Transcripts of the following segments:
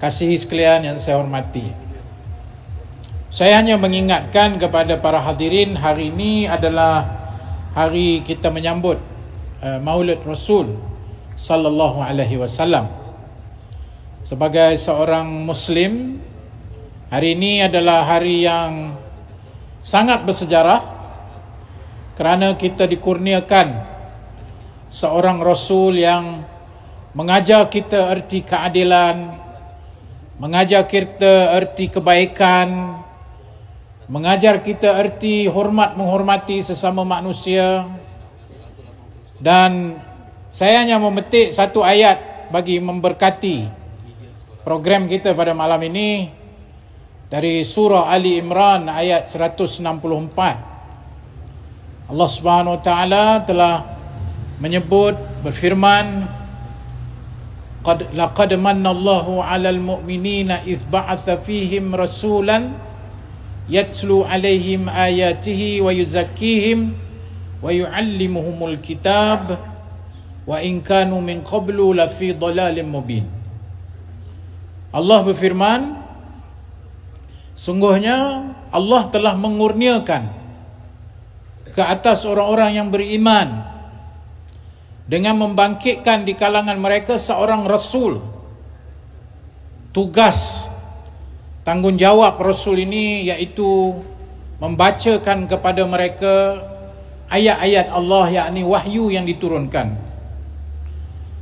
kasihi sekalian yang saya hormati. Saya hanya mengingatkan kepada para hadirin hari ini adalah hari kita menyambut eh, Maulid Rasul sallallahu alaihi wasallam. Sebagai seorang muslim, hari ini adalah hari yang sangat bersejarah kerana kita dikurniakan seorang rasul yang mengajar kita erti keadilan, mengajar kita erti kebaikan, mengajar kita erti hormat menghormati sesama manusia. Dan saya hanya memetik satu ayat bagi memberkati program kita pada malam ini dari surah Ali Imran ayat 164. Allah Subhanahu Wa Taala telah menyebut berfirman قد لقد من الله على المؤمنين إذ بعث فيهم رسولا يتلو عليهم آياته ويزكيهم ويعلمهم الكتاب وإن كانوا من قبل لفي ضلال مبين الله بفرمان Sungguhnya Allah telah mengurniakan ke atas orang-orang yang beriman dengan membangkitkan di kalangan mereka seorang rasul tugas tanggungjawab rasul ini iaitu membacakan kepada mereka ayat-ayat Allah yakni wahyu yang diturunkan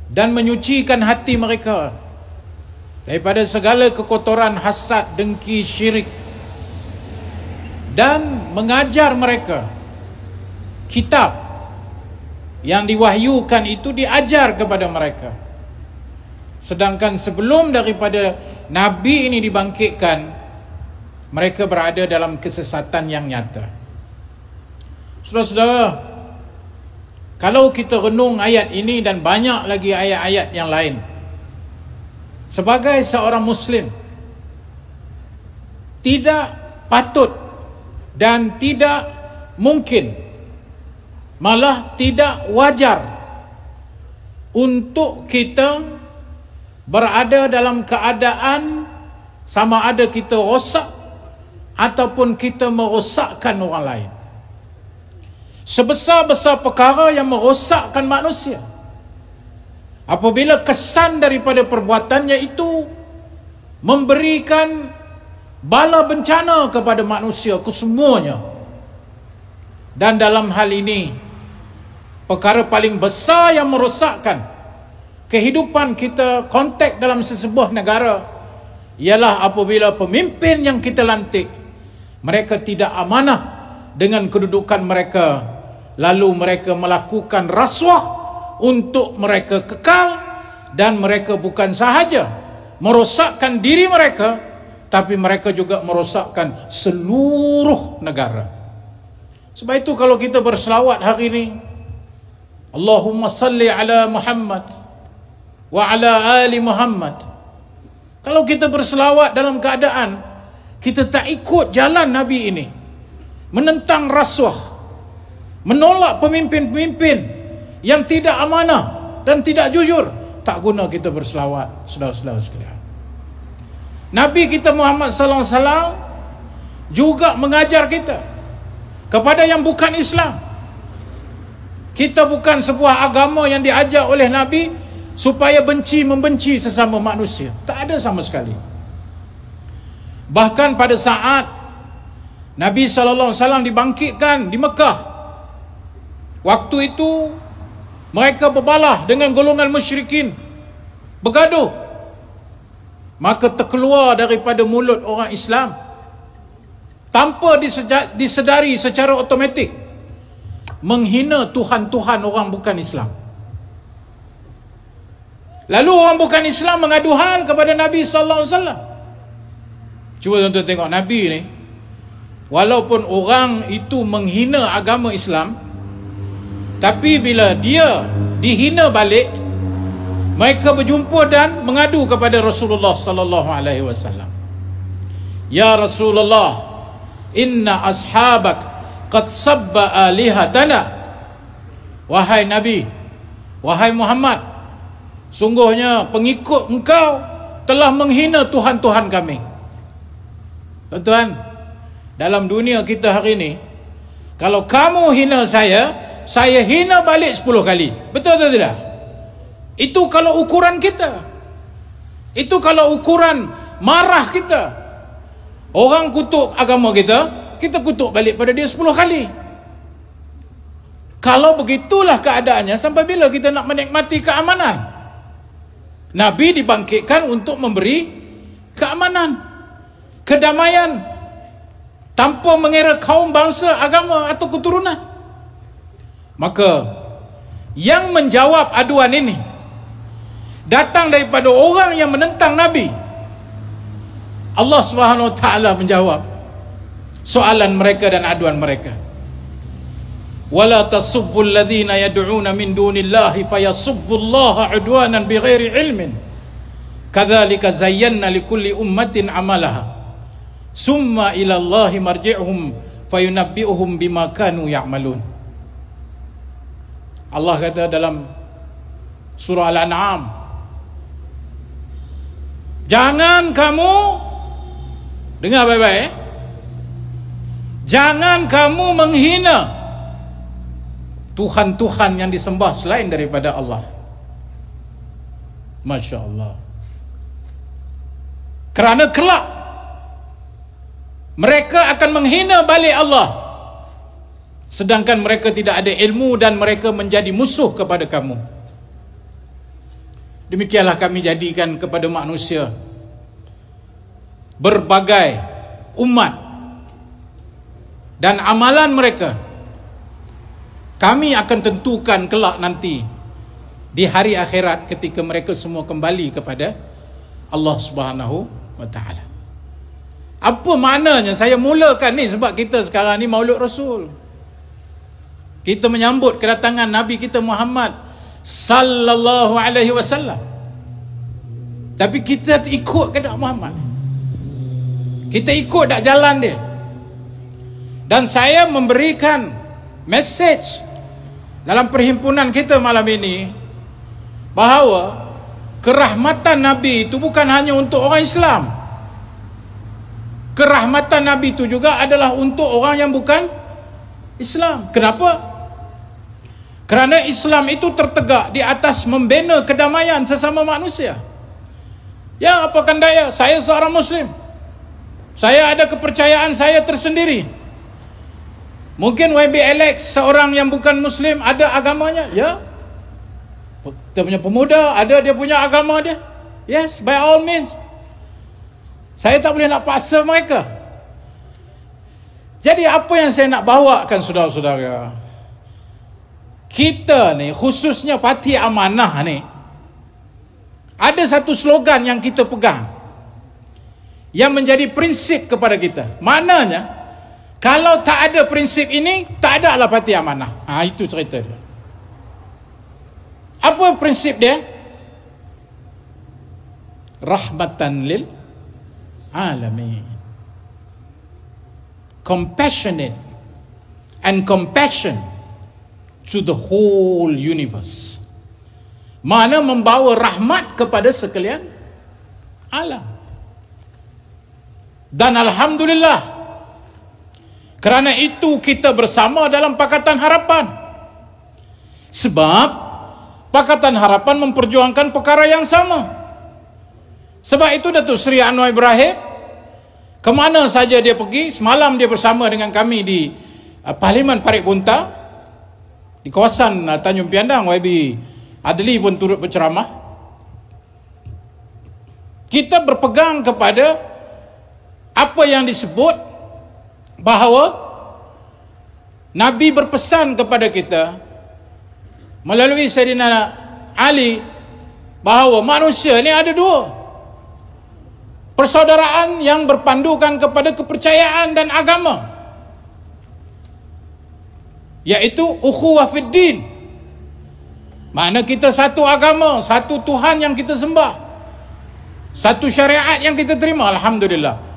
dan menyucikan hati mereka daripada segala kekotoran hasad dengki syirik dan mengajar mereka kitab yang diwahyukan itu diajar kepada mereka. Sedangkan sebelum daripada Nabi ini dibangkitkan, mereka berada dalam kesesatan yang nyata. Saudara-saudara, kalau kita renung ayat ini dan banyak lagi ayat-ayat yang lain, sebagai seorang Muslim, tidak patut dan tidak mungkin malah tidak wajar untuk kita berada dalam keadaan sama ada kita rosak ataupun kita merosakkan orang lain. Sebesar-besar perkara yang merosakkan manusia. Apabila kesan daripada perbuatannya itu memberikan bala bencana kepada manusia kesemuanya. Dan dalam hal ini, perkara paling besar yang merosakkan kehidupan kita kontak dalam sesebuah negara ialah apabila pemimpin yang kita lantik mereka tidak amanah dengan kedudukan mereka lalu mereka melakukan rasuah untuk mereka kekal dan mereka bukan sahaja merosakkan diri mereka tapi mereka juga merosakkan seluruh negara sebab itu kalau kita berselawat hari ini Allahumma salli ala Muhammad wa ala ali Muhammad. Kalau kita berselawat dalam keadaan kita tak ikut jalan Nabi ini, menentang rasuah, menolak pemimpin-pemimpin yang tidak amanah dan tidak jujur, tak guna kita berselawat selawat-selawat sekalian. Nabi kita Muhammad sallallahu alaihi juga mengajar kita kepada yang bukan Islam kita bukan sebuah agama yang diajar oleh Nabi supaya benci membenci sesama manusia. Tak ada sama sekali. Bahkan pada saat Nabi sallallahu alaihi dibangkitkan di Mekah. Waktu itu mereka berbalah dengan golongan musyrikin bergaduh. Maka terkeluar daripada mulut orang Islam tanpa disedari secara otomatik menghina Tuhan-Tuhan orang bukan Islam. Lalu orang bukan Islam mengadu hal kepada Nabi Sallallahu Alaihi Wasallam. Cuba tuan-tuan tengok Nabi ni. Walaupun orang itu menghina agama Islam. Tapi bila dia dihina balik. Mereka berjumpa dan mengadu kepada Rasulullah Sallallahu Alaihi Wasallam. Ya Rasulullah. Inna ashabak qad sabba alihatana wahai nabi wahai muhammad sungguhnya pengikut engkau telah menghina tuhan-tuhan kami tuan-tuan dalam dunia kita hari ini kalau kamu hina saya saya hina balik 10 kali betul atau tidak itu kalau ukuran kita itu kalau ukuran marah kita orang kutuk agama kita kita kutuk balik pada dia 10 kali. Kalau begitulah keadaannya, sampai bila kita nak menikmati keamanan? Nabi dibangkitkan untuk memberi keamanan, kedamaian, tanpa mengira kaum bangsa, agama atau keturunan. Maka, yang menjawab aduan ini, datang daripada orang yang menentang Nabi. Allah Subhanahu Wa Taala menjawab, soalan mereka dan aduan mereka wala tasubbul ladzina yad'una min dunillahi Allah udwanan bighairi ilmin kadzalika zayyana likulli ummatin amalaha summa ila Allah marji'uhum fayunabbi'uhum bima kanu ya'malun Allah kata dalam surah al-an'am jangan kamu dengar baik-baik eh? Jangan kamu menghina Tuhan-Tuhan yang disembah selain daripada Allah Masya Allah Kerana kelak Mereka akan menghina balik Allah Sedangkan mereka tidak ada ilmu dan mereka menjadi musuh kepada kamu Demikianlah kami jadikan kepada manusia Berbagai umat dan amalan mereka kami akan tentukan kelak nanti di hari akhirat ketika mereka semua kembali kepada Allah Subhanahu wa taala. Apa maknanya saya mulakan ni sebab kita sekarang ni Maulid Rasul. Kita menyambut kedatangan Nabi kita Muhammad sallallahu alaihi wasallam. Tapi kita ikut kedak Muhammad. Kita ikut dak jalan dia dan saya memberikan message dalam perhimpunan kita malam ini bahawa kerahmatan Nabi itu bukan hanya untuk orang Islam. Kerahmatan Nabi itu juga adalah untuk orang yang bukan Islam. Kenapa? Kerana Islam itu tertegak di atas membina kedamaian sesama manusia. Ya, apakan daya? Saya seorang Muslim. Saya ada kepercayaan saya tersendiri. Mungkin YB Alex seorang yang bukan Muslim ada agamanya, ya. Dia punya pemuda, ada dia punya agama dia. Yes, by all means. Saya tak boleh nak paksa mereka. Jadi apa yang saya nak bawakan saudara-saudara? Kita ni khususnya parti amanah ni ada satu slogan yang kita pegang yang menjadi prinsip kepada kita. mananya? Kalau tak ada prinsip ini, tak ada lah parti amanah. Ha, itu cerita dia. Apa prinsip dia? Rahmatan lil alamin. Compassionate and compassion to the whole universe. Mana membawa rahmat kepada sekalian alam. Dan Alhamdulillah, kerana itu kita bersama dalam Pakatan Harapan. Sebab Pakatan Harapan memperjuangkan perkara yang sama. Sebab itu Datuk Seri Anwar Ibrahim, ke mana saja dia pergi, semalam dia bersama dengan kami di uh, Parlimen Parik Bunta, di kawasan uh, Tanjung Piandang, YB Adli pun turut berceramah. Kita berpegang kepada apa yang disebut bahawa Nabi berpesan kepada kita melalui Sayyidina Ali bahawa manusia ni ada dua. Persaudaraan yang berpandukan kepada kepercayaan dan agama. yaitu ukhuwah fiddin. Mana kita satu agama, satu Tuhan yang kita sembah. Satu syariat yang kita terima, Alhamdulillah.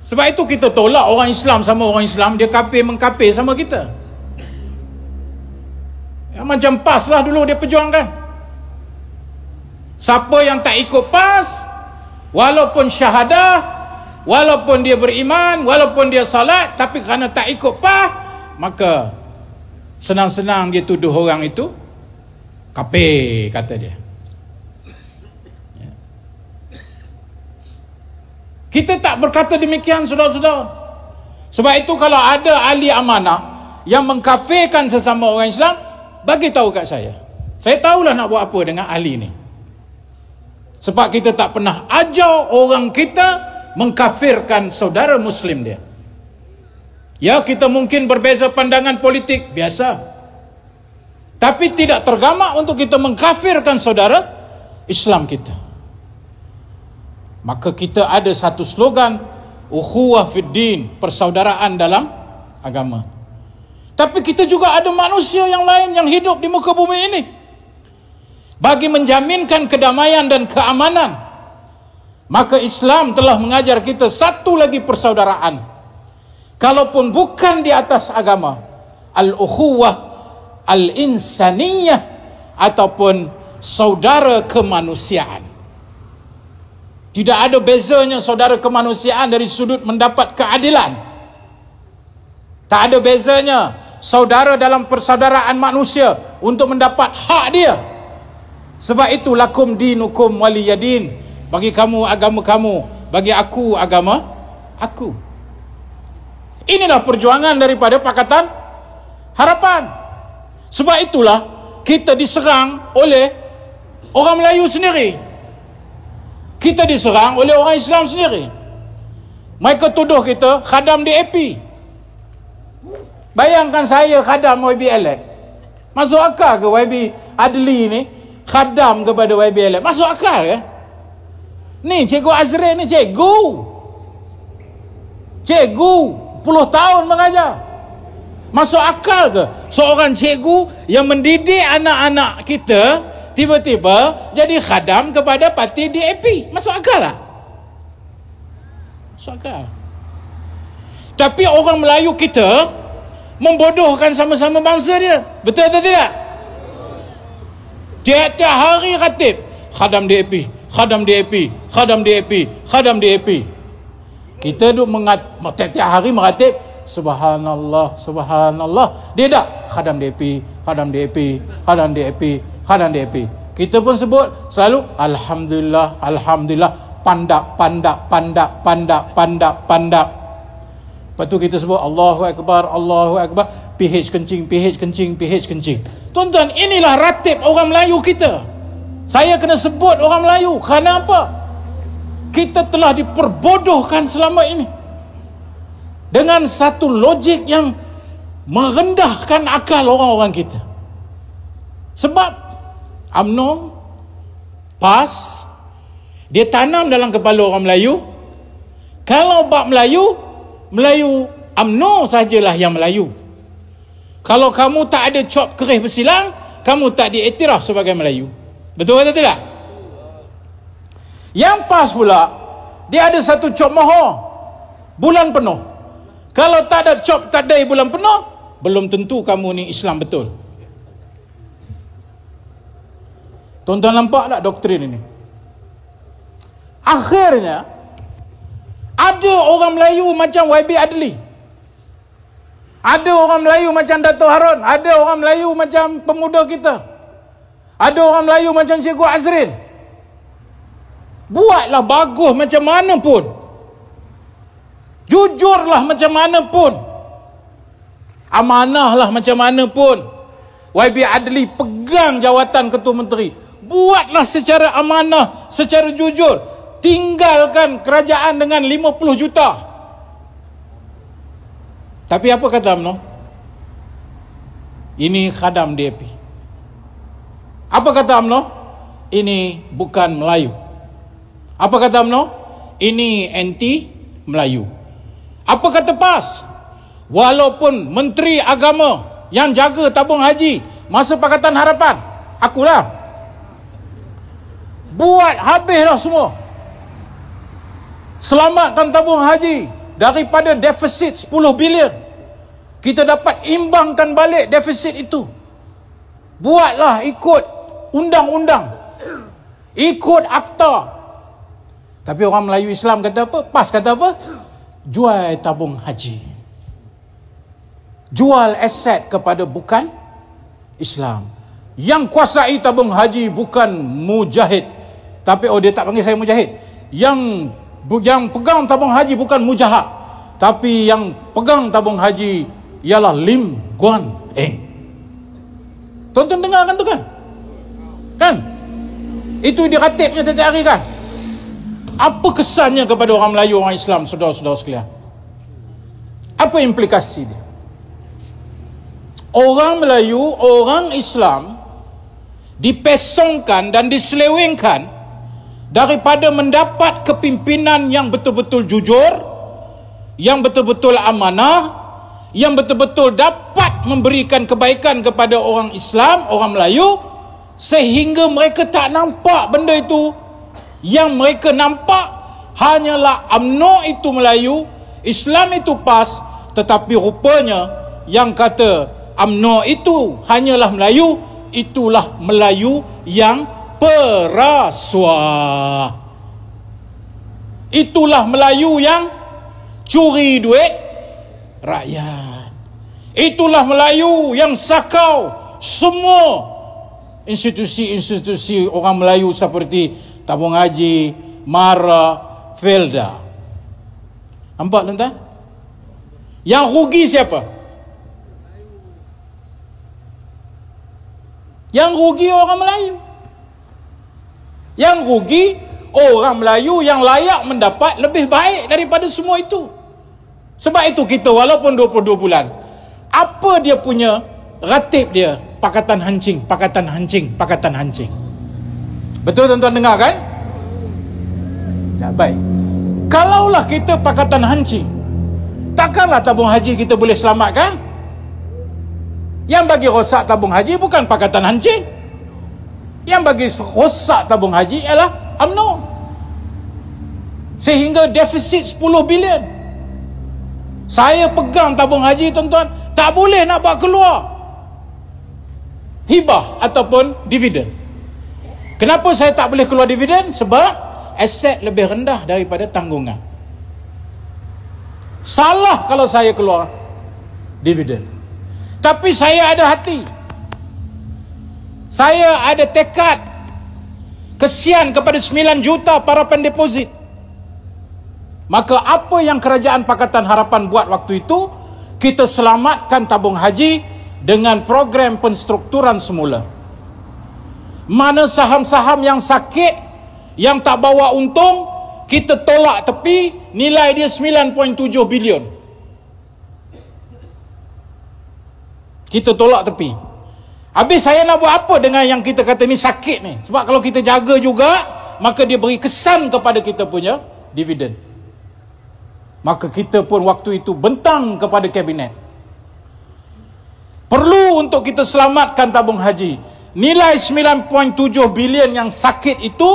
Sebab itu kita tolak orang Islam sama orang Islam Dia kapir mengkapir sama kita ya, Macam PAS lah dulu dia perjuangkan Siapa yang tak ikut PAS Walaupun syahadah Walaupun dia beriman Walaupun dia salat Tapi kerana tak ikut PAS Maka Senang-senang dia tuduh orang itu Kapir kata dia Kita tak berkata demikian saudara-saudara. Sebab itu kalau ada ahli amanah yang mengkafirkan sesama orang Islam, bagi tahu kat saya. Saya tahulah nak buat apa dengan ahli ni. Sebab kita tak pernah ajar orang kita mengkafirkan saudara muslim dia. Ya kita mungkin berbeza pandangan politik, biasa. Tapi tidak tergamak untuk kita mengkafirkan saudara Islam kita. Maka kita ada satu slogan Ukhuwah fid din Persaudaraan dalam agama Tapi kita juga ada manusia yang lain Yang hidup di muka bumi ini Bagi menjaminkan kedamaian dan keamanan Maka Islam telah mengajar kita Satu lagi persaudaraan Kalaupun bukan di atas agama Al-ukhuwah Al-insaniyah Ataupun saudara kemanusiaan tidak ada bezanya saudara kemanusiaan dari sudut mendapat keadilan. Tak ada bezanya saudara dalam persaudaraan manusia untuk mendapat hak dia. Sebab itu lakum dinukum waliyadin. Bagi kamu agama kamu, bagi aku agama aku. Inilah perjuangan daripada pakatan harapan. Sebab itulah kita diserang oleh orang Melayu sendiri. Sendiri kita diserang oleh orang Islam sendiri. Mereka tuduh kita khadam di DAP. Bayangkan saya khadam YB Elek. Masuk akal ke YB Adli ni khadam kepada YB Elek? Masuk akal ke? Ya? Ni cikgu Azrin ni cikgu. Cikgu puluh tahun mengajar. Masuk akal ke seorang cikgu yang mendidik anak-anak kita tiba-tiba jadi khadam kepada parti DAP. Masuk akal lah. Masuk akal. Tapi orang Melayu kita membodohkan sama-sama bangsa dia. Betul atau tidak? Tiap-tiap hari khatib. Khadam DAP. Khadam DAP. Khadam DAP. Khadam DAP. Kita duduk mengat, tiap-tiap hari mengatib. Subhanallah, subhanallah. Dia tak? Khadam DAP. Khadam DAP. Khadam DAP kanan dia Kita pun sebut selalu Alhamdulillah, Alhamdulillah, pandak, pandak, pandak, pandak, pandak, pandak. Lepas tu kita sebut Allahu Akbar, Allahu Akbar, PH kencing, PH kencing, PH kencing. Tuan-tuan, inilah ratib orang Melayu kita. Saya kena sebut orang Melayu. Kerana apa? Kita telah diperbodohkan selama ini. Dengan satu logik yang merendahkan akal orang-orang kita. Sebab UMNO PAS dia tanam dalam kepala orang Melayu kalau bab Melayu Melayu UMNO sajalah yang Melayu kalau kamu tak ada cop kerih bersilang kamu tak diiktiraf sebagai Melayu betul atau tidak? yang PAS pula dia ada satu cop moho bulan penuh kalau tak ada cop kadai bulan penuh belum tentu kamu ni Islam betul. Tuan-tuan nampak tak doktrin ini? Akhirnya, ada orang Melayu macam YB Adli. Ada orang Melayu macam Dato' Harun. Ada orang Melayu macam pemuda kita. Ada orang Melayu macam Cikgu Azrin. Buatlah bagus macam mana pun. Jujurlah macam mana pun. Amanahlah macam mana pun. YB Adli pegang jawatan Ketua Menteri buatlah secara amanah, secara jujur. Tinggalkan kerajaan dengan 50 juta. Tapi apa kata UMNO? Ini khadam DAP. Apa kata UMNO? Ini bukan Melayu. Apa kata UMNO? Ini anti Melayu. Apa kata PAS? Walaupun Menteri Agama yang jaga tabung haji masa Pakatan Harapan, akulah buat habislah semua selamatkan tabung haji daripada defisit 10 bilion kita dapat imbangkan balik defisit itu buatlah ikut undang-undang ikut akta tapi orang Melayu Islam kata apa? PAS kata apa? Jual tabung haji. Jual aset kepada bukan Islam. Yang kuasai tabung haji bukan mujahid, tapi oh dia tak panggil saya mujahid yang yang pegang tabung haji bukan mujahad tapi yang pegang tabung haji ialah Lim Guan Eng Tonton tuan kan tu kan kan itu dia katipnya tiap hari kan apa kesannya kepada orang Melayu orang Islam saudara-saudara sekalian apa implikasi dia orang Melayu orang Islam dipesongkan dan diselewengkan daripada mendapat kepimpinan yang betul-betul jujur yang betul-betul amanah yang betul-betul dapat memberikan kebaikan kepada orang Islam, orang Melayu sehingga mereka tak nampak benda itu yang mereka nampak hanyalah amno itu Melayu Islam itu PAS tetapi rupanya yang kata amno itu hanyalah Melayu itulah Melayu yang Perasua, Itulah Melayu yang curi duit rakyat. Itulah Melayu yang sakau semua institusi-institusi orang Melayu seperti Tabung Haji, Mara, Felda. Nampak tuan-tuan? Yang rugi siapa? Yang rugi orang Melayu. Yang rugi orang Melayu yang layak mendapat lebih baik daripada semua itu. Sebab itu kita walaupun 22 bulan. Apa dia punya ratib dia? Pakatan hancing, pakatan hancing, pakatan hancing. Betul tuan-tuan dengar kan? Tak baik. Kalaulah kita pakatan hancing, takkanlah tabung haji kita boleh selamatkan? Yang bagi rosak tabung haji bukan pakatan hancing yang bagi rosak tabung haji ialah UMNO sehingga defisit 10 bilion saya pegang tabung haji tuan-tuan tak boleh nak buat keluar hibah ataupun dividen kenapa saya tak boleh keluar dividen sebab aset lebih rendah daripada tanggungan salah kalau saya keluar dividen tapi saya ada hati saya ada tekad kesian kepada 9 juta para pendeposit. Maka apa yang kerajaan Pakatan Harapan buat waktu itu, kita selamatkan tabung haji dengan program penstrukturan semula. Mana saham-saham yang sakit, yang tak bawa untung, kita tolak tepi nilai dia 9.7 bilion. Kita tolak tepi. Habis saya nak buat apa dengan yang kita kata ni sakit ni? Sebab kalau kita jaga juga, maka dia beri kesan kepada kita punya dividen. Maka kita pun waktu itu bentang kepada kabinet. Perlu untuk kita selamatkan tabung haji. Nilai 9.7 bilion yang sakit itu,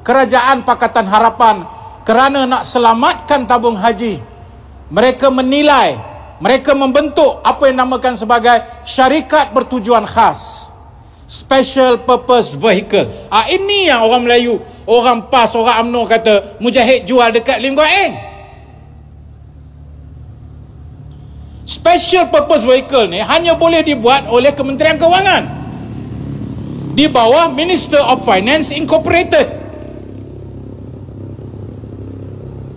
kerajaan Pakatan Harapan kerana nak selamatkan tabung haji. Mereka menilai mereka membentuk apa yang namakan sebagai syarikat bertujuan khas special purpose vehicle ha, ini yang orang Melayu orang PAS, orang UMNO kata mujahid jual dekat Lim Guan Eng. special purpose vehicle ni hanya boleh dibuat oleh Kementerian Kewangan di bawah Minister of Finance Incorporated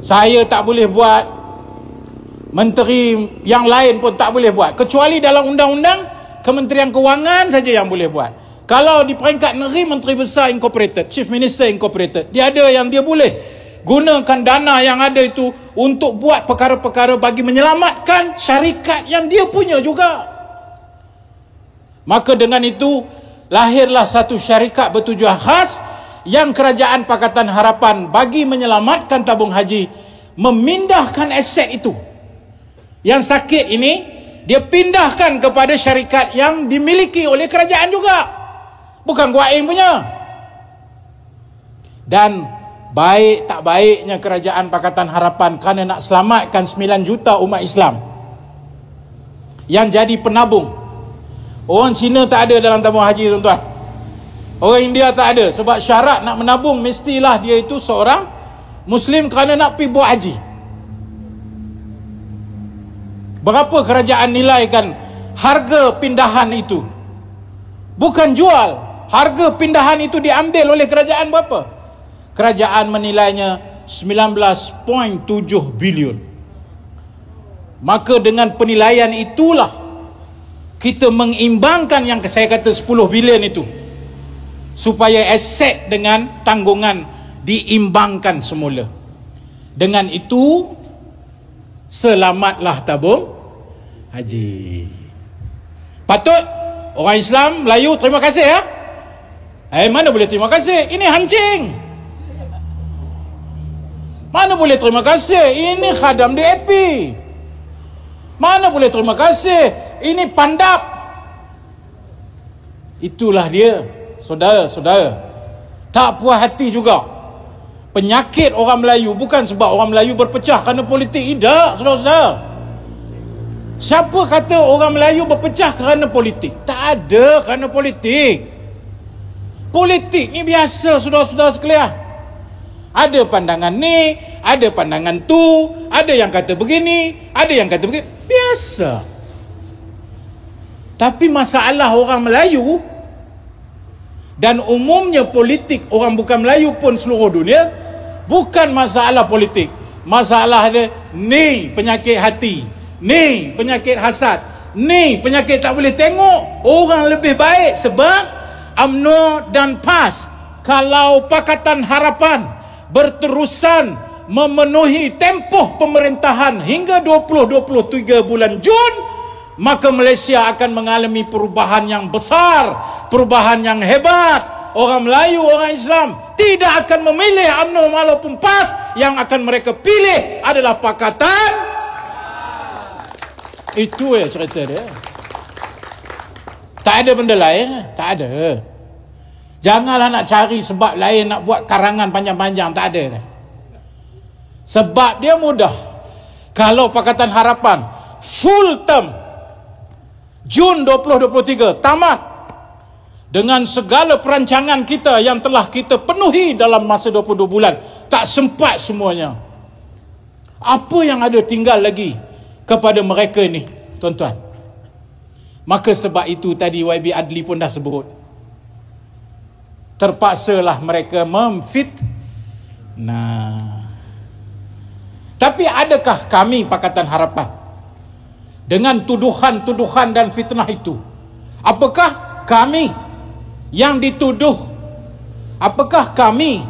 saya tak boleh buat menteri yang lain pun tak boleh buat kecuali dalam undang-undang Kementerian Kewangan saja yang boleh buat. Kalau di peringkat negeri menteri besar incorporated, chief minister incorporated, dia ada yang dia boleh gunakan dana yang ada itu untuk buat perkara-perkara bagi menyelamatkan syarikat yang dia punya juga. Maka dengan itu lahirlah satu syarikat bertujuan khas yang kerajaan Pakatan Harapan bagi menyelamatkan tabung haji memindahkan aset itu yang sakit ini dia pindahkan kepada syarikat yang dimiliki oleh kerajaan juga bukan gua Guaim punya dan baik tak baiknya kerajaan Pakatan Harapan kerana nak selamatkan 9 juta umat Islam yang jadi penabung orang Cina tak ada dalam tabung haji tuan-tuan orang India tak ada sebab syarat nak menabung mestilah dia itu seorang Muslim kerana nak pergi buat haji Berapa kerajaan nilaikan harga pindahan itu? Bukan jual. Harga pindahan itu diambil oleh kerajaan berapa? Kerajaan menilainya 19.7 bilion. Maka dengan penilaian itulah kita mengimbangkan yang saya kata 10 bilion itu supaya aset dengan tanggungan diimbangkan semula. Dengan itu selamatlah tabung haji. Patut orang Islam Melayu terima kasih ya. Eh mana boleh terima kasih? Ini hancing. Mana boleh terima kasih? Ini khadam DAP. Mana boleh terima kasih? Ini pandap. Itulah dia, saudara-saudara. Tak puas hati juga penyakit orang Melayu bukan sebab orang Melayu berpecah kerana politik. Tidak, saudara-saudara. Siapa kata orang Melayu berpecah kerana politik? Tak ada kerana politik. Politik ni biasa, saudara-saudara sekalian. Ada pandangan ni, ada pandangan tu, ada yang kata begini, ada yang kata begini. Biasa. Tapi masalah orang Melayu dan umumnya politik orang bukan Melayu pun seluruh dunia bukan masalah politik. Masalah dia ni penyakit hati. Ni penyakit hasad. Ni penyakit tak boleh tengok orang lebih baik sebab UMNO dan PAS kalau Pakatan Harapan berterusan memenuhi tempoh pemerintahan hingga 20-23 bulan Jun maka Malaysia akan mengalami perubahan yang besar, perubahan yang hebat. Orang Melayu, orang Islam tidak akan memilih UMNO walaupun PAS yang akan mereka pilih adalah pakatan itu ya cerita dia tak ada benda lain eh? tak ada janganlah nak cari sebab lain nak buat karangan panjang-panjang tak ada sebab dia mudah kalau pakatan harapan full term Jun 2023 tamat dengan segala perancangan kita yang telah kita penuhi dalam masa 22 bulan tak sempat semuanya apa yang ada tinggal lagi kepada mereka ini, tuan-tuan maka sebab itu tadi YB Adli pun dah sebut terpaksalah mereka memfit nah tapi adakah kami pakatan harapan dengan tuduhan-tuduhan dan fitnah itu apakah kami yang dituduh apakah kami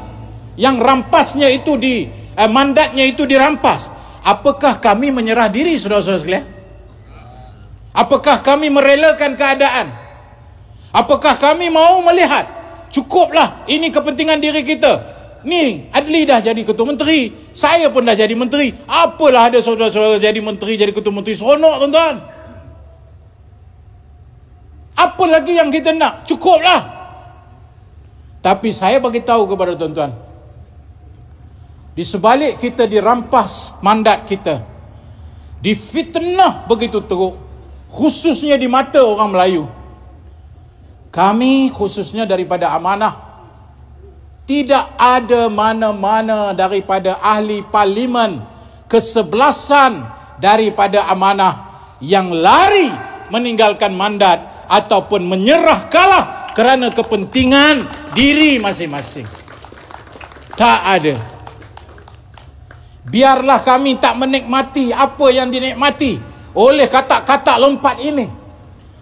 yang rampasnya itu di eh, mandatnya itu dirampas apakah kami menyerah diri saudara-saudara sekalian apakah kami merelakan keadaan apakah kami mau melihat cukuplah ini kepentingan diri kita ni Adli dah jadi ketua menteri saya pun dah jadi menteri apalah ada saudara-saudara jadi menteri jadi ketua menteri seronok tuan-tuan apa lagi yang kita nak? Cukuplah. Tapi saya bagi tahu kepada tuan-tuan. Di sebalik kita dirampas mandat kita. Difitnah begitu teruk. Khususnya di mata orang Melayu. Kami khususnya daripada amanah. Tidak ada mana-mana daripada ahli parlimen kesebelasan daripada amanah yang lari meninggalkan mandat ataupun menyerah kalah kerana kepentingan diri masing-masing. Tak ada. Biarlah kami tak menikmati apa yang dinikmati oleh katak-katak lompat ini.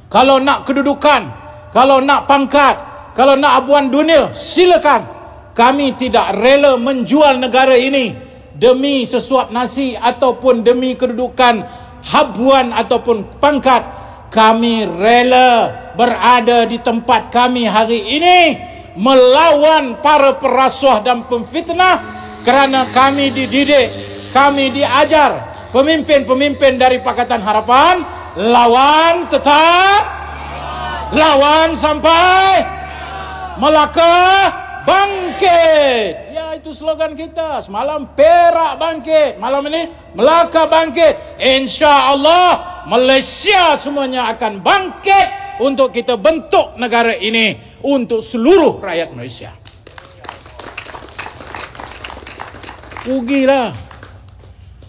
Kalau nak kedudukan, kalau nak pangkat, kalau nak abuan dunia, silakan. Kami tidak rela menjual negara ini demi sesuap nasi ataupun demi kedudukan habuan ataupun pangkat kami rela berada di tempat kami hari ini melawan para perasuah dan pemfitnah kerana kami dididik, kami diajar pemimpin-pemimpin dari Pakatan Harapan lawan tetap lawan sampai melaka bangkit. Ya itu slogan kita. Semalam Perak bangkit, malam ini Melaka bangkit. Insya-Allah Malaysia semuanya akan bangkit untuk kita bentuk negara ini untuk seluruh rakyat Malaysia. Ugilah.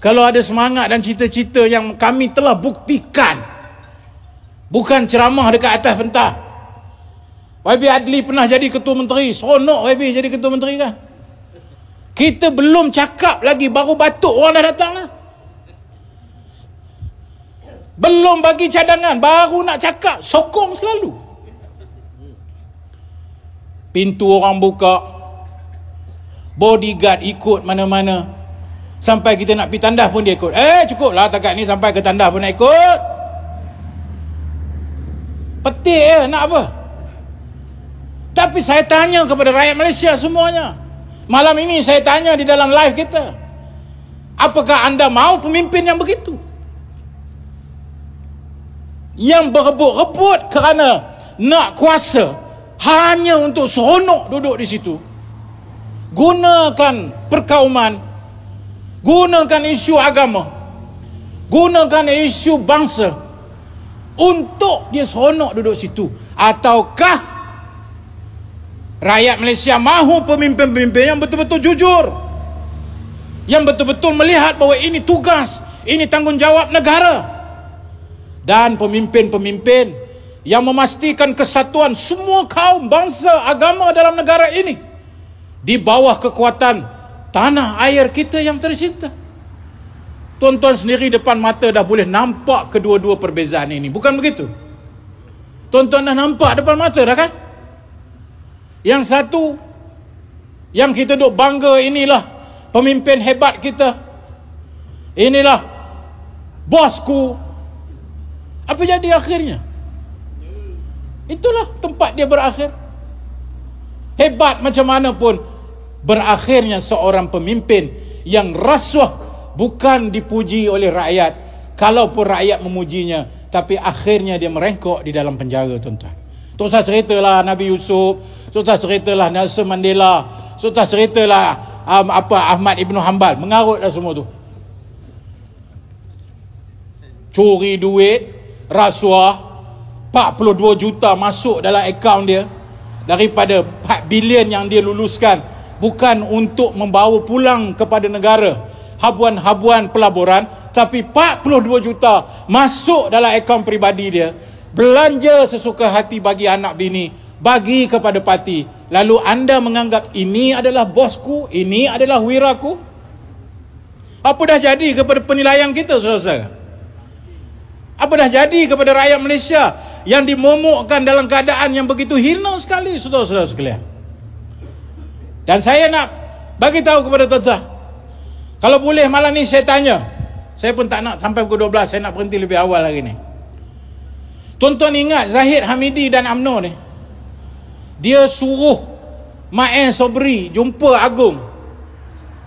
Kalau ada semangat dan cita-cita yang kami telah buktikan. Bukan ceramah dekat atas pentas. YB Adli pernah jadi ketua menteri. Seronok YB jadi ketua menteri kan? Kita belum cakap lagi baru batuk orang dah datang lah. Belum bagi cadangan. Baru nak cakap. Sokong selalu. Pintu orang buka. Bodyguard ikut mana-mana. Sampai kita nak pergi tandas pun dia ikut. Eh cukup lah takat ni sampai ke tandas pun nak ikut. Petik eh nak apa? Tapi saya tanya kepada rakyat Malaysia semuanya. Malam ini saya tanya di dalam live kita. Apakah anda mau pemimpin yang begitu? Yang berebut-rebut kerana nak kuasa hanya untuk seronok duduk di situ. Gunakan perkauman. Gunakan isu agama. Gunakan isu bangsa. Untuk dia seronok duduk situ. Ataukah Rakyat Malaysia mahu pemimpin-pemimpin yang betul-betul jujur. Yang betul-betul melihat bahawa ini tugas, ini tanggungjawab negara. Dan pemimpin-pemimpin yang memastikan kesatuan semua kaum, bangsa, agama dalam negara ini. Di bawah kekuatan tanah air kita yang tercinta. Tuan-tuan sendiri depan mata dah boleh nampak kedua-dua perbezaan ini. Bukan begitu? Tuan-tuan dah nampak depan mata dah kan? Yang satu yang kita duk bangga inilah pemimpin hebat kita. Inilah bosku. Apa jadi akhirnya? Itulah tempat dia berakhir. Hebat macam mana pun berakhirnya seorang pemimpin yang rasuah bukan dipuji oleh rakyat kalaupun rakyat memujinya tapi akhirnya dia merengkok di dalam penjara tuan-tuan. Tak usah ceritalah Nabi Yusuf, Sultan ceritalah Nelson Mandela. Sultan ceritalah um, apa Ahmad Ibn Hanbal. dah semua tu. Curi duit, rasuah, 42 juta masuk dalam akaun dia daripada 4 bilion yang dia luluskan bukan untuk membawa pulang kepada negara habuan-habuan pelaburan tapi 42 juta masuk dalam akaun peribadi dia belanja sesuka hati bagi anak bini bagi kepada parti. Lalu anda menganggap ini adalah bosku, ini adalah wiraku. Apa dah jadi kepada penilaian kita, saudara-saudara? Apa dah jadi kepada rakyat Malaysia yang dimomokkan dalam keadaan yang begitu hina sekali, saudara-saudara sekalian? Dan saya nak bagi tahu kepada tuan-tuan. Kalau boleh malam ni saya tanya. Saya pun tak nak sampai pukul 12, saya nak berhenti lebih awal hari ni. Tuan-tuan ingat Zahid Hamidi dan AMNO ni? dia suruh Ma'en Sobri jumpa Agung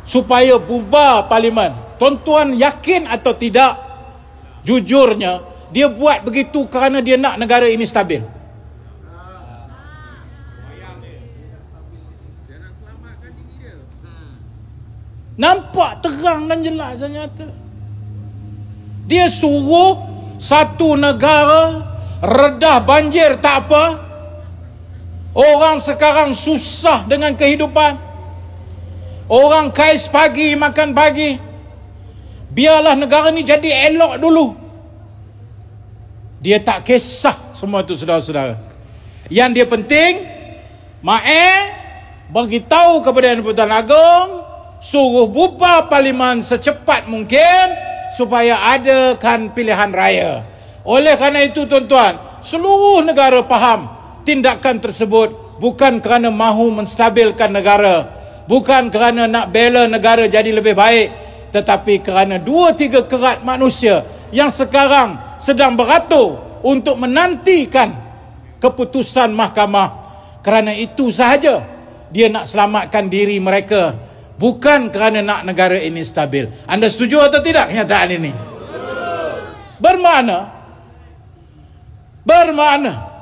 supaya bubar parlimen. Tuan-tuan yakin atau tidak jujurnya dia buat begitu kerana dia nak negara ini stabil. Nampak terang dan jelas dan nyata. Dia suruh satu negara redah banjir tak apa, Orang sekarang susah dengan kehidupan. Orang kais pagi, makan pagi. Biarlah negara ni jadi elok dulu. Dia tak kisah semua itu saudara-saudara. Yang dia penting, Ma'e tahu kepada Yang Putan Agong, suruh bubar parlimen secepat mungkin supaya adakan pilihan raya. Oleh kerana itu tuan-tuan, seluruh negara faham tindakan tersebut bukan kerana mahu menstabilkan negara, bukan kerana nak bela negara jadi lebih baik, tetapi kerana dua tiga kerat manusia yang sekarang sedang beratur untuk menantikan keputusan mahkamah. Kerana itu sahaja dia nak selamatkan diri mereka bukan kerana nak negara ini stabil. Anda setuju atau tidak kenyataan ini? Bermakna bermakna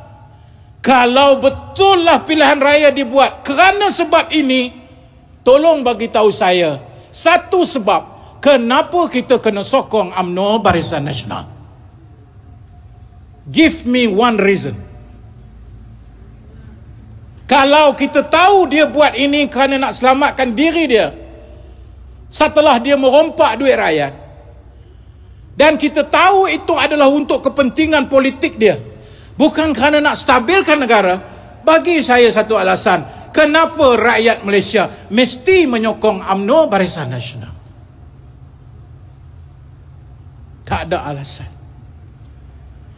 kalau betul lah pilihan raya dibuat kerana sebab ini tolong bagi tahu saya satu sebab kenapa kita kena sokong UMNO Barisan Nasional give me one reason kalau kita tahu dia buat ini kerana nak selamatkan diri dia setelah dia merompak duit rakyat dan kita tahu itu adalah untuk kepentingan politik dia Bukan kerana nak stabilkan negara. Bagi saya satu alasan. Kenapa rakyat Malaysia mesti menyokong UMNO Barisan Nasional? Tak ada alasan.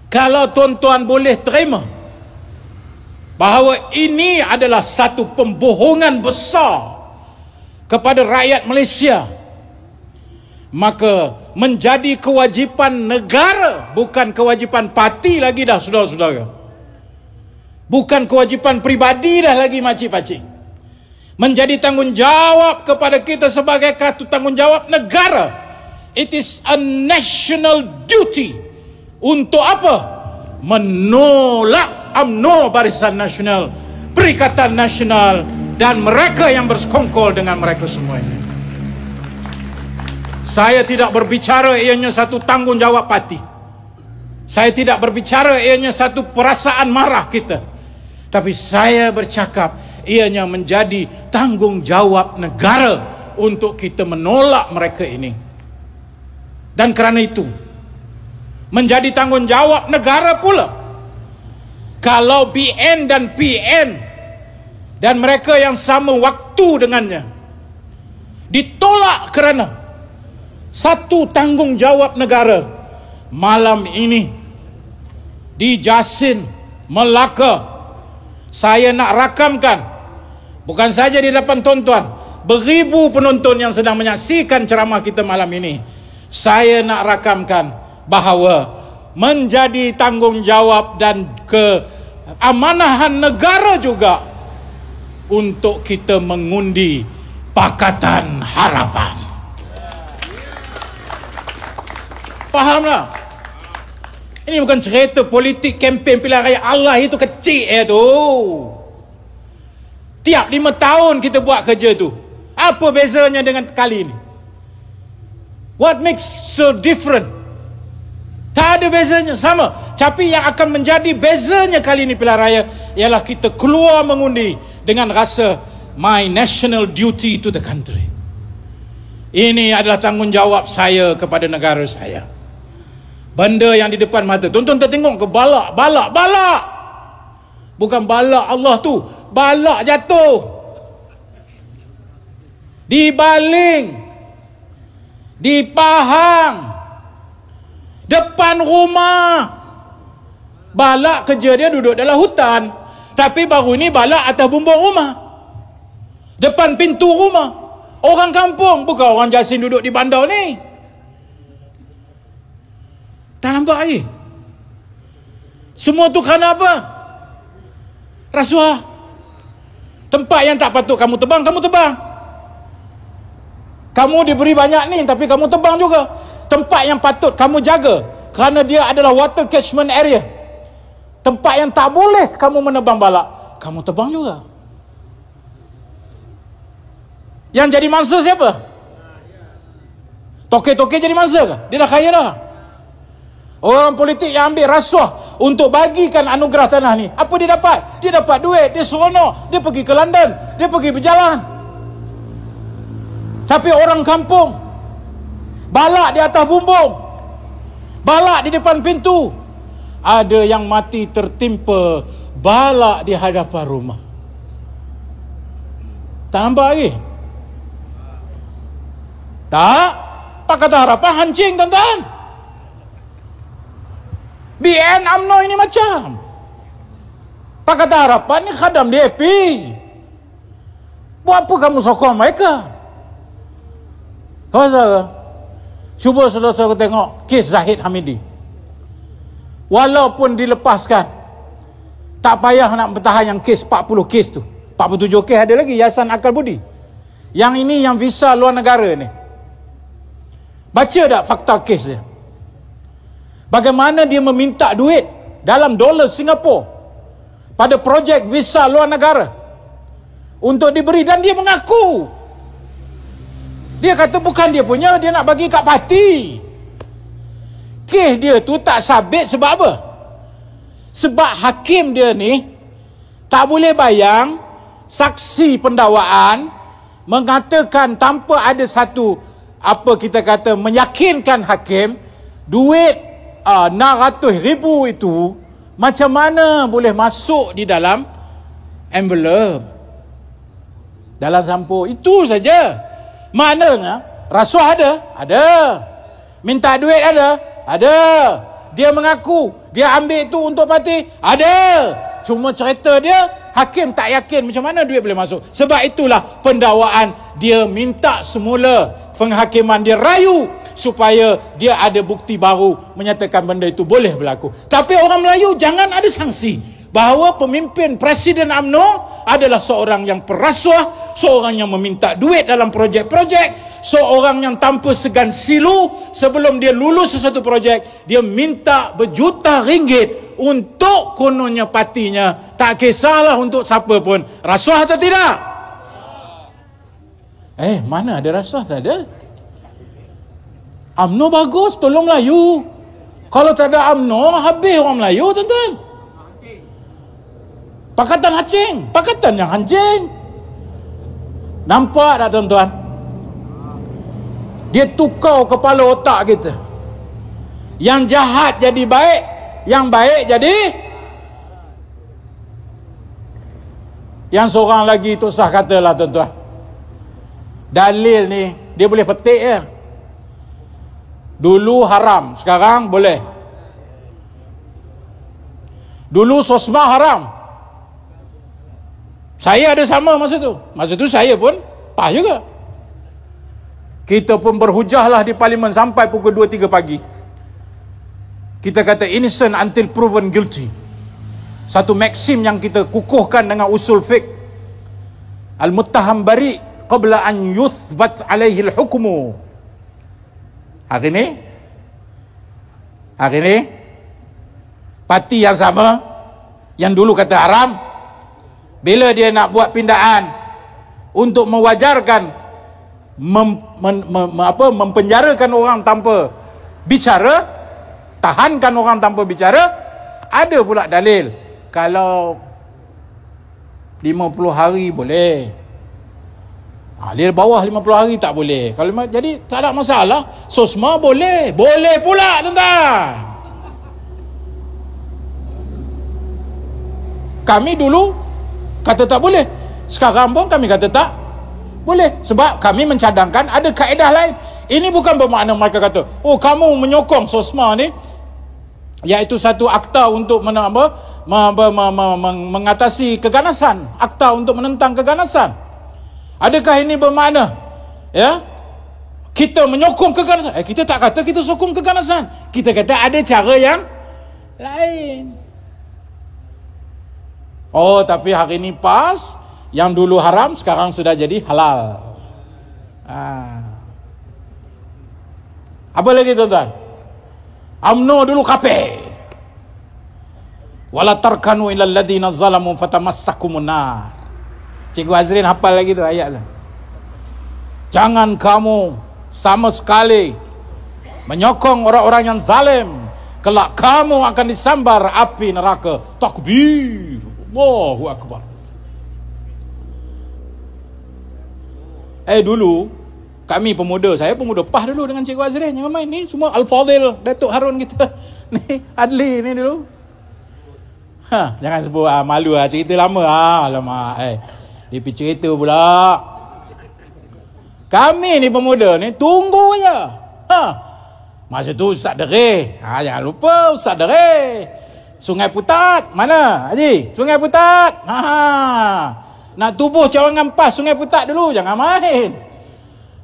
Kalau tuan-tuan boleh terima bahawa ini adalah satu pembohongan besar kepada rakyat Malaysia, maka menjadi kewajipan negara bukan kewajipan parti lagi dah saudara-saudara bukan kewajipan pribadi dah lagi makcik-pakcik menjadi tanggungjawab kepada kita sebagai kartu tanggungjawab negara it is a national duty untuk apa menolak UMNO Barisan Nasional Perikatan Nasional dan mereka yang bersekongkol dengan mereka semua ini saya tidak berbicara ianya satu tanggungjawab parti. Saya tidak berbicara ianya satu perasaan marah kita. Tapi saya bercakap ianya menjadi tanggungjawab negara untuk kita menolak mereka ini. Dan kerana itu menjadi tanggungjawab negara pula. Kalau BN dan PN dan mereka yang sama waktu dengannya ditolak kerana satu tanggungjawab negara malam ini di Jasin Melaka saya nak rakamkan bukan saja di depan tuan-tuan beribu penonton yang sedang menyaksikan ceramah kita malam ini saya nak rakamkan bahawa menjadi tanggungjawab dan keamanahan negara juga untuk kita mengundi Pakatan Harapan. Fahamlah. Ini bukan cerita politik kempen pilihan raya. Allah itu kecil ya tu. Tiap lima tahun kita buat kerja tu. Apa bezanya dengan kali ini? What makes so different? Tak ada bezanya. Sama. Tapi yang akan menjadi bezanya kali ini pilihan raya. Ialah kita keluar mengundi. Dengan rasa. My national duty to the country. Ini adalah tanggungjawab saya kepada negara saya benda yang di depan mata. Tonton tertengok ke balak, balak, balak. Bukan balak Allah tu, balak jatuh. di baling, di pahang, Depan rumah. Balak kerja dia duduk dalam hutan. Tapi baru ni balak atas bumbung rumah. Depan pintu rumah. Orang kampung, bukan orang Jasin duduk di bandar ni. Tak nampak lagi. Semua tu kerana apa? Rasuah. Tempat yang tak patut kamu tebang, kamu tebang. Kamu diberi banyak ni tapi kamu tebang juga. Tempat yang patut kamu jaga kerana dia adalah water catchment area. Tempat yang tak boleh kamu menebang balak, kamu tebang juga. Yang jadi mangsa siapa? Toke-toke jadi mangsa ke? Dia dah kaya dah. Orang politik yang ambil rasuah untuk bagikan anugerah tanah ni. Apa dia dapat? Dia dapat duit, dia seronok, dia pergi ke London, dia pergi berjalan. Tapi orang kampung balak di atas bumbung. Balak di depan pintu. Ada yang mati tertimpa balak di hadapan rumah. Tak nampak lagi? Tak? Tak kata harapan, hancing tuan-tuan. BN UMNO ini macam tak Pakatan Harapan ni khadam di EPI buat apa kamu sokong mereka tahu tak? cuba selalu tengok kes Zahid Hamidi walaupun dilepaskan tak payah nak bertahan yang kes 40 kes tu 47 kes ada lagi Yayasan Akal Budi yang ini yang visa luar negara ni baca tak fakta kes dia Bagaimana dia meminta duit dalam dolar Singapura pada projek visa luar negara untuk diberi dan dia mengaku. Dia kata bukan dia punya, dia nak bagi kat parti. Keh dia tu tak sabit sebab apa? Sebab hakim dia ni tak boleh bayang saksi pendawaan mengatakan tanpa ada satu apa kita kata meyakinkan hakim duit uh, ah, 600 ribu itu macam mana boleh masuk di dalam envelope dalam sampo itu saja mana rasuah ada ada minta duit ada ada dia mengaku dia ambil itu untuk parti ada cuma cerita dia hakim tak yakin macam mana duit boleh masuk sebab itulah pendawaan dia minta semula penghakiman dia rayu supaya dia ada bukti baru menyatakan benda itu boleh berlaku. Tapi orang Melayu jangan ada sanksi bahawa pemimpin Presiden Amno adalah seorang yang perasuah, seorang yang meminta duit dalam projek-projek, seorang yang tanpa segan silu sebelum dia lulus sesuatu projek, dia minta berjuta ringgit untuk kononnya patinya. Tak kisahlah untuk siapa pun, rasuah atau tidak. Eh, mana ada rasuah tak ada? UMNO bagus, tolonglah You, Kalau tak ada UMNO, habis orang Melayu, tuan-tuan. Pakatan hancing, Pakatan yang hancing. Nampak tak, tuan-tuan? Dia tukar kepala otak kita. Yang jahat jadi baik. Yang baik jadi... Yang seorang lagi tu sah katalah, tuan-tuan. Dalil ni, dia boleh petik je. Ya? Dulu haram, sekarang boleh. Dulu sosma haram. Saya ada sama masa tu. Masa tu saya pun pah juga. Kita pun berhujahlah di parlimen sampai pukul 2-3 pagi. Kita kata innocent until proven guilty. Satu maksim yang kita kukuhkan dengan usul fiqh. Al-muttaham bari qabla an yuthbat alaihi al-hukmu. Hari ni? Hari ni? Parti yang sama yang dulu kata haram bila dia nak buat pindaan untuk mewajarkan mem, mem, mem, mem, apa mempenjarakan orang tanpa bicara tahankan orang tanpa bicara ada pula dalil kalau 50 hari boleh Ha, dia bawah 50 hari tak boleh. Kalau jadi tak ada masalah, sosma boleh. Boleh pula tuan-tuan. Kami dulu kata tak boleh. Sekarang pun kami kata tak boleh. Sebab kami mencadangkan ada kaedah lain. Ini bukan bermakna mereka kata, oh kamu menyokong sosma ni, iaitu satu akta untuk menambah apa, mengatasi keganasan. Akta untuk menentang keganasan. Adakah ini bermakna ya? Kita menyokong keganasan. Eh, kita tak kata kita sokong keganasan. Kita kata ada cara yang lain. Oh, tapi hari ini pas yang dulu haram sekarang sudah jadi halal. Ha. Apa lagi tuan-tuan? UMNO dulu kape. Wala tarkanu ila alladhina zalamu fatamassakumun nar. Cikgu Azrin hafal lagi tu ayat tu. Jangan kamu sama sekali menyokong orang-orang yang zalim. Kelak kamu akan disambar api neraka. Takbir. Allahu Akbar. Eh dulu, kami pemuda, saya pemuda PAH dulu dengan Cikgu Azrin. Yang ni semua Al-Fadhil, Datuk Harun kita. Ni Adli ni dulu. Ha, jangan sebut ah, malu ah, cerita lama. lah, alamak. Eh. Dia pergi cerita pula. Kami ni pemuda ni tunggu je. Ha. Masa tu Ustaz Derih. Ha, jangan lupa Ustaz Derih. Sungai Putat. Mana Haji? Sungai Putat. Ha. Nak tubuh cawangan pas Sungai Putat dulu. Jangan main.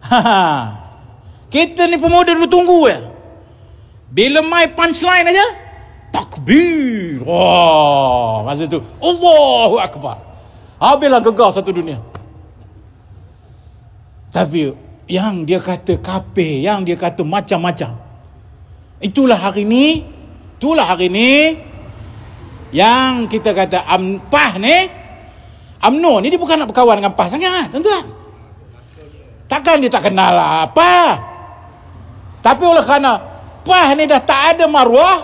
Ha. Kita ni pemuda dulu tunggu je. Bila mai punchline aja. Takbir. Wah. Masa tu. Allahu Akbar. Habislah gegar satu dunia. Tapi yang dia kata kape, yang dia kata macam-macam. Itulah hari ini, itulah hari ini, yang kita kata ampah ni. Amno ni dia bukan nak berkawan dengan PAH sangat, ah, tuan-tuan. Takkan dia tak kenal lah apa. Tapi oleh kerana PAH ni dah tak ada maruah.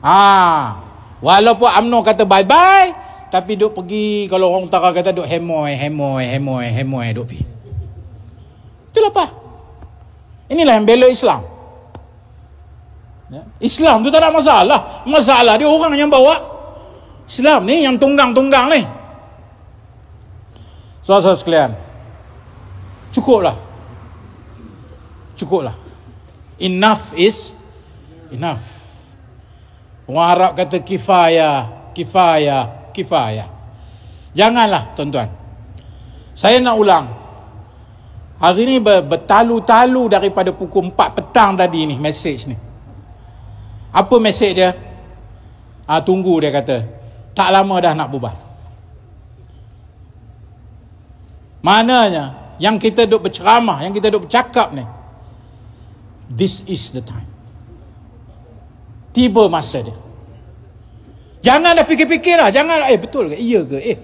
Ah, Walaupun amno kata bye-bye, tapi duk pergi kalau orang utara kata duk hemoi, hemoi, hemoi, hemoi, duk pergi. Itulah apa? Inilah yang bela Islam. Ya. Islam tu tak ada masalah. Masalah dia orang yang bawa Islam ni yang tunggang-tunggang ni. So suara sekalian. Cukuplah. Cukuplah. Enough is enough. Orang Arab kata kifaya, kifaya, kifaya. Janganlah tuan-tuan. Saya nak ulang. Hari ni bertalu-talu daripada pukul 4 petang tadi ni, message ni. Apa message dia? Ah tunggu dia kata. Tak lama dah nak bubar. Mananya yang kita duk berceramah, yang kita duk bercakap ni. This is the time tiba masa dia. Janganlah fikir lah, jangan eh betul ke? Iya ke? Eh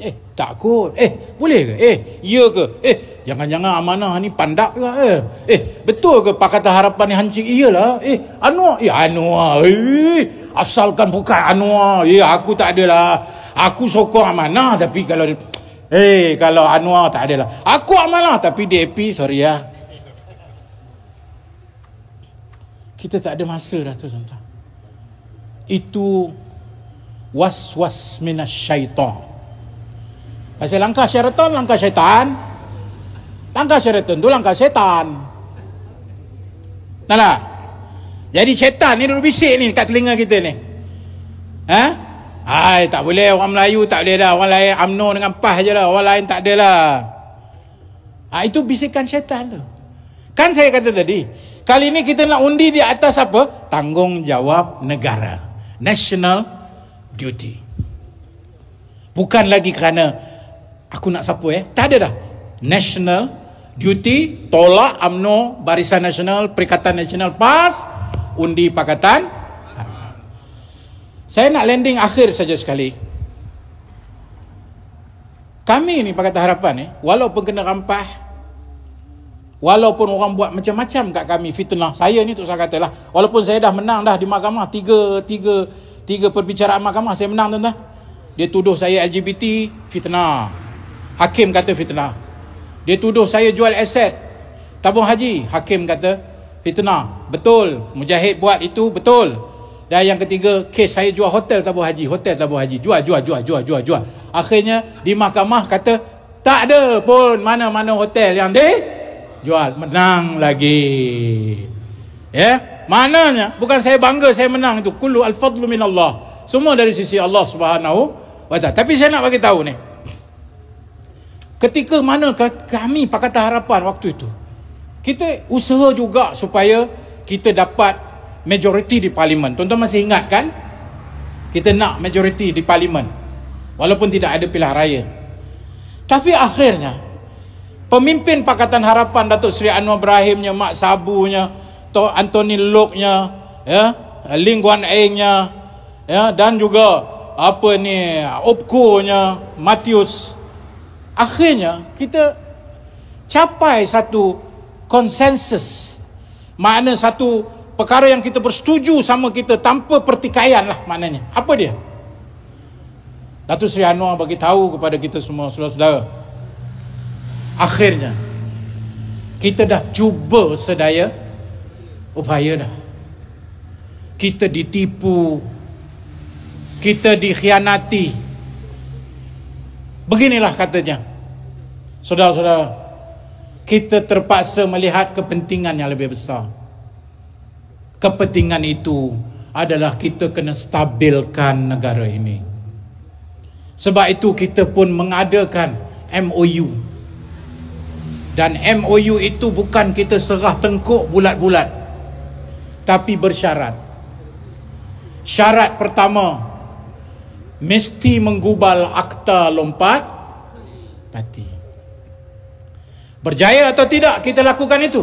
eh takut. Eh boleh ke? Eh iya ke? Eh jangan-jangan amanah ni pandak juga eh. Eh betul ke pakatan harapan ni hancur, Iyalah. Eh anua, eh ya, anua. Eh asalkan bukan anua. Ya eh, aku tak adalah. Aku sokong amanah tapi kalau eh kalau anua tak adalah. Aku amanah tapi DP sorry ya. Kita tak ada masa dah tu tuan itu was-was syaitan. Pasal langkah syaitan, langkah syaitan. Langkah syaitan tu langkah syaitan. Tak nah, Jadi syaitan ni duduk bisik ni kat telinga kita ni. Ha? Hai, tak boleh orang Melayu tak boleh dah. Orang lain amno dengan pas je lah. Orang lain tak ada lah. Ha, itu bisikan syaitan tu. Kan saya kata tadi, kali ni kita nak undi di atas apa? Tanggungjawab negara national duty. Bukan lagi kerana aku nak siapa eh. Tak ada dah. National duty tolak amno Barisan Nasional Perikatan Nasional PAS undi pakatan. Saya nak landing akhir saja sekali. Kami ni Pakatan Harapan ni, eh, walaupun kena rampas Walaupun orang buat macam-macam kat kami fitnah. Saya ni tak usah lah, Walaupun saya dah menang dah di mahkamah. Tiga, tiga, tiga perbicaraan mahkamah. Saya menang tu dah Dia tuduh saya LGBT. Fitnah. Hakim kata fitnah. Dia tuduh saya jual aset. Tabung haji. Hakim kata fitnah. Betul. Mujahid buat itu betul. Dan yang ketiga, kes saya jual hotel tabung haji. Hotel tabung haji. Jual, jual, jual, jual, jual, jual. Akhirnya di mahkamah kata tak ada pun mana-mana hotel yang dia jual menang lagi ya yeah? mananya bukan saya bangga saya menang itu kullu al fadlu minallah semua dari sisi Allah Subhanahu wa taala tapi saya nak bagi tahu ni ketika mana kami pakatan harapan waktu itu kita usaha juga supaya kita dapat majoriti di parlimen tuan-tuan masih ingat kan kita nak majoriti di parlimen walaupun tidak ada pilihan raya tapi akhirnya pemimpin Pakatan Harapan Datuk Seri Anwar Ibrahimnya, Mak Sabunya, Tok Anthony Loknya, ya, Ling Guan Engnya, ya, dan juga apa ni Opkonya, Matius. Akhirnya kita capai satu konsensus. mana satu perkara yang kita bersetuju sama kita tanpa pertikaian lah maknanya. Apa dia? Datuk Seri Anwar bagi tahu kepada kita semua saudara-saudara akhirnya kita dah cuba sedaya upaya dah kita ditipu kita dikhianati beginilah katanya saudara-saudara kita terpaksa melihat kepentingan yang lebih besar kepentingan itu adalah kita kena stabilkan negara ini sebab itu kita pun mengadakan MOU dan MOU itu bukan kita serah tengkuk bulat-bulat tapi bersyarat syarat pertama mesti menggubal akta lompat parti berjaya atau tidak kita lakukan itu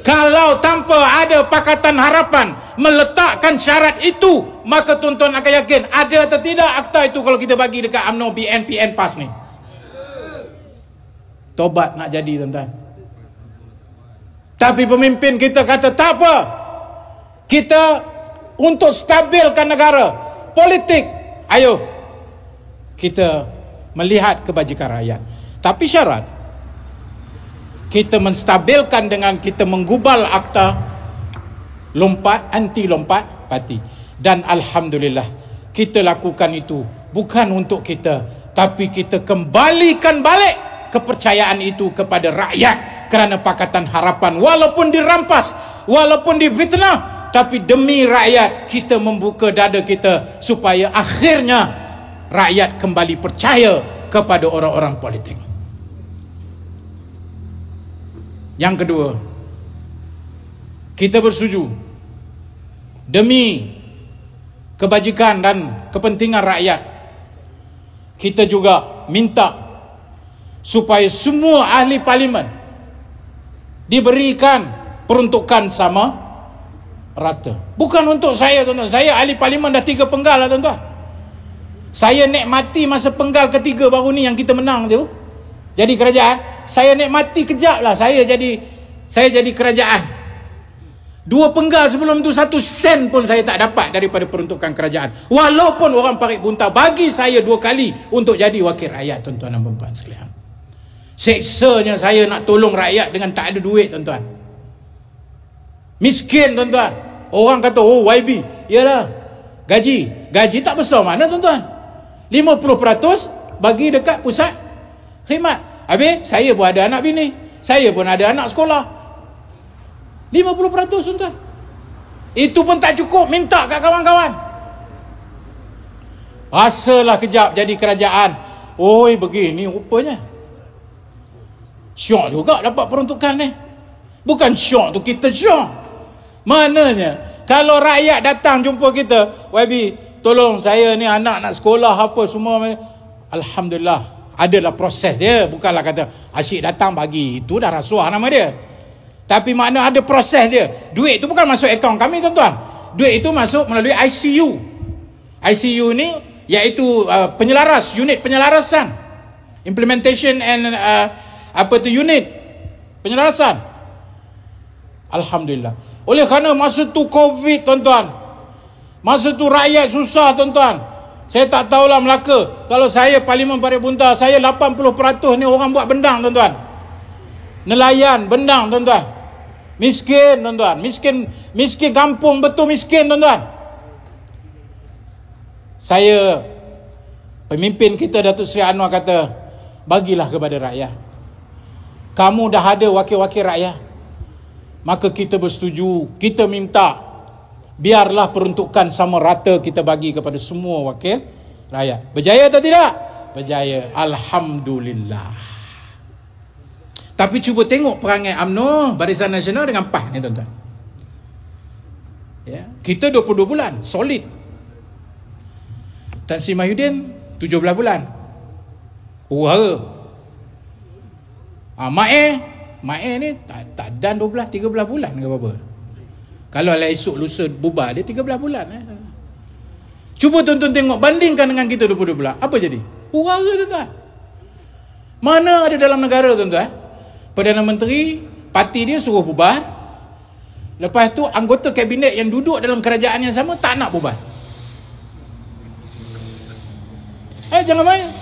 kalau tanpa ada pakatan harapan meletakkan syarat itu maka tuan-tuan akan yakin ada atau tidak akta itu kalau kita bagi dekat UMNO BNPN PAS ni Tobat nak jadi tuan-tuan. Tapi pemimpin kita kata tak apa. Kita untuk stabilkan negara. Politik. Ayo. Kita melihat kebajikan rakyat. Tapi syarat. Kita menstabilkan dengan kita menggubal akta. Lompat, anti lompat parti. Dan Alhamdulillah. Kita lakukan itu. Bukan untuk kita. Tapi kita kembalikan balik kepercayaan itu kepada rakyat kerana pakatan harapan walaupun dirampas walaupun difitnah tapi demi rakyat kita membuka dada kita supaya akhirnya rakyat kembali percaya kepada orang-orang politik yang kedua kita bersuju demi kebajikan dan kepentingan rakyat kita juga minta supaya semua ahli parlimen diberikan peruntukan sama rata. Bukan untuk saya tuan-tuan. Saya ahli parlimen dah tiga penggal lah tuan-tuan. Saya nikmati masa penggal ketiga baru ni yang kita menang tu. Jadi kerajaan. Saya nikmati kejap lah. Saya jadi saya jadi kerajaan. Dua penggal sebelum tu satu sen pun saya tak dapat daripada peruntukan kerajaan. Walaupun orang parik bunta bagi saya dua kali untuk jadi wakil rakyat tuan-tuan dan perempuan sekalian. Seksanya saya nak tolong rakyat dengan tak ada duit tuan-tuan. Miskin tuan-tuan. Orang kata, oh YB. Yalah. Gaji. Gaji tak besar mana tuan-tuan. 50% bagi dekat pusat khidmat. Habis saya pun ada anak bini. Saya pun ada anak sekolah. 50% tuan-tuan. Itu pun tak cukup minta kat kawan-kawan. Rasalah kejap jadi kerajaan. Oi begini rupanya syok juga dapat peruntukan ni. Bukan syok tu kita syok. Mananya, kalau rakyat datang jumpa kita, YB, tolong saya ni anak nak sekolah apa semua. Alhamdulillah, adalah proses dia. Bukanlah kata, asyik datang bagi. Itu dah rasuah nama dia. Tapi makna ada proses dia. Duit tu bukan masuk akaun kami tuan-tuan. Duit itu masuk melalui ICU. ICU ni iaitu uh, penyelaras, unit penyelarasan. Implementation and uh, apa tu unit penyelarasan Alhamdulillah oleh kerana masa tu covid tuan-tuan masa tu rakyat susah tuan-tuan saya tak tahulah Melaka kalau saya Parlimen Parit Bunta saya 80% ni orang buat bendang tuan-tuan nelayan bendang tuan-tuan miskin tuan-tuan miskin miskin kampung betul miskin tuan-tuan saya pemimpin kita Datuk Seri Anwar kata bagilah kepada rakyat kamu dah ada wakil-wakil rakyat. Maka kita bersetuju, kita minta biarlah peruntukan sama rata kita bagi kepada semua wakil rakyat. Berjaya atau tidak? Berjaya. Alhamdulillah. Tapi cuba tengok perangai UMNO, Barisan Nasional dengan PAH ni tuan-tuan. Ya. Kita 22 bulan, solid. Tan Sri Mahyudin 17 bulan. Wah! Ha, ah, Mae, Mae ni tak, tak dan 12, 13 bulan ke apa-apa. Kalau lah esok lusa bubar dia 13 bulan. Eh. Cuba tuan-tuan tengok bandingkan dengan kita 22 bulan. Apa jadi? Huara tuan-tuan. Mana ada dalam negara tuan-tuan? Perdana Menteri, parti dia suruh bubar. Lepas tu anggota kabinet yang duduk dalam kerajaan yang sama tak nak bubar. Eh jangan main.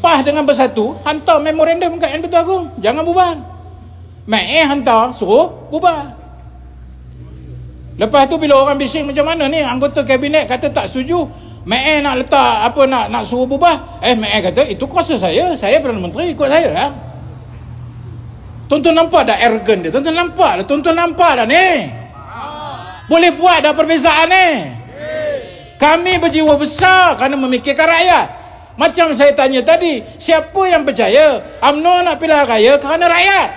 Pah dengan bersatu hantar memorandum kat yang betul agung jangan bubar Mae hantar suruh bubar lepas tu bila orang bising macam mana ni anggota kabinet kata tak setuju Mae nak letak apa nak nak suruh bubar eh Mae kata itu kuasa saya saya Perdana Menteri ikut saya ha? tuan-tuan nampak dah arrogant dia tuan-tuan nampak dah tuan-tuan nampak dah ni boleh buat dah perbezaan ni kami berjiwa besar kerana memikirkan rakyat macam saya tanya tadi, siapa yang percaya UMNO nak pilihan raya kerana rakyat?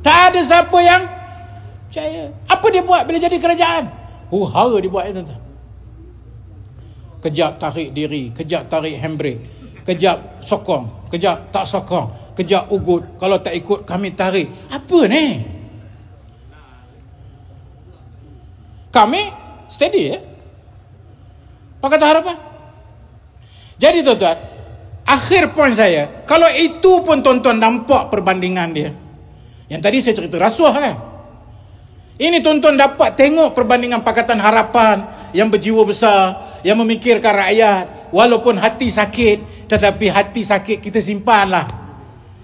Tak ada siapa yang percaya. Apa dia buat bila jadi kerajaan? Huhara oh, dia buat eh, tuan-tuan. Kejap tarik diri, kejap tarik handbrake. Kejap sokong, kejap tak sokong. Kejap ugut, kalau tak ikut kami tarik. Apa ni? Kami steady eh? Apa kata harapan? Jadi tuan-tuan, akhir poin saya, kalau itu pun tuan-tuan nampak perbandingan dia. Yang tadi saya cerita rasuah kan? Ini tuan-tuan dapat tengok perbandingan Pakatan Harapan yang berjiwa besar, yang memikirkan rakyat. Walaupun hati sakit, tetapi hati sakit kita simpanlah.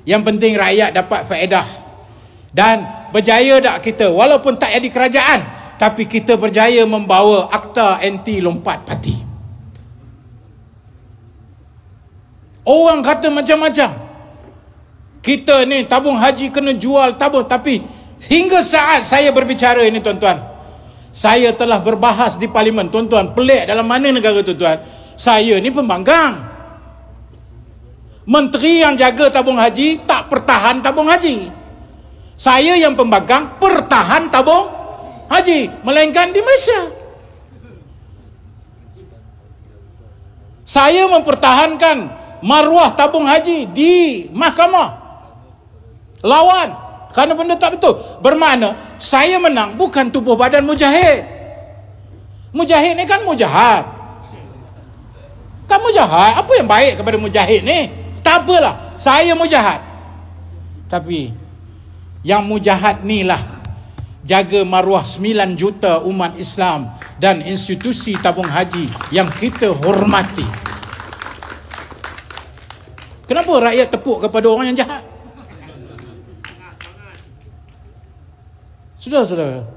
Yang penting rakyat dapat faedah. Dan berjaya tak kita, walaupun tak jadi kerajaan, tapi kita berjaya membawa akta anti lompat parti. Orang kata macam-macam. Kita ni tabung haji kena jual tabung. Tapi hingga saat saya berbicara ini tuan-tuan. Saya telah berbahas di parlimen. Tuan-tuan pelik dalam mana negara tuan-tuan. Saya ni pembangkang. Menteri yang jaga tabung haji tak pertahan tabung haji. Saya yang pembangkang pertahan tabung haji. Melainkan di Malaysia. Saya mempertahankan maruah tabung haji di mahkamah. Lawan. Kerana benda tak betul. Bermakna, saya menang bukan tubuh badan mujahid. Mujahid ni kan mujahat. Kan mujahat. Apa yang baik kepada mujahid ni? Tak apalah. Saya mujahat. Tapi, yang mujahat ni lah jaga maruah 9 juta umat Islam dan institusi tabung haji yang kita hormati. Kenapa rakyat tepuk kepada orang yang jahat? Sudah, sudah.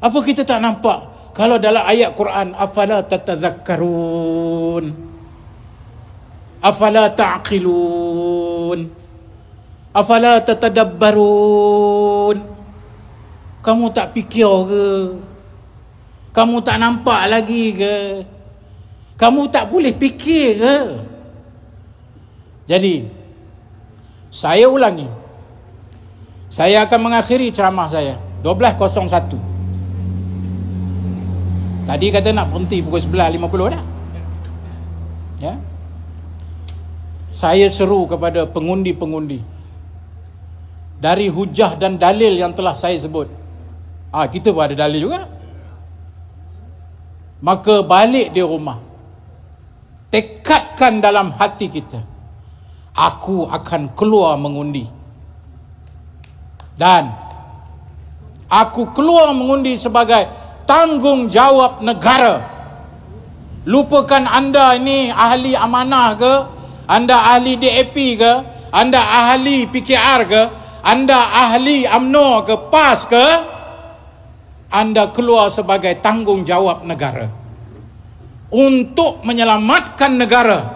Apa kita tak nampak? Kalau dalam ayat Quran, afala tatazakkarun. Afala ta'qilun. Afala tatadabbarun. Kamu tak fikir ke? Kamu tak nampak lagi ke? Kamu tak boleh fikir ke? Jadi saya ulangi. Saya akan mengakhiri ceramah saya 12.01. Tadi kata nak berhenti pukul 11.50 dah. Ya. Saya seru kepada pengundi-pengundi dari hujah dan dalil yang telah saya sebut. Ah ha, kita pun ada dalil juga. Maka balik di rumah. Tekadkan dalam hati kita aku akan keluar mengundi. Dan aku keluar mengundi sebagai tanggungjawab negara. Lupakan anda ini ahli amanah ke? Anda ahli DAP ke? Anda ahli PKR ke? Anda ahli UMNO ke? PAS ke? Anda keluar sebagai tanggungjawab negara. Untuk menyelamatkan negara. Negara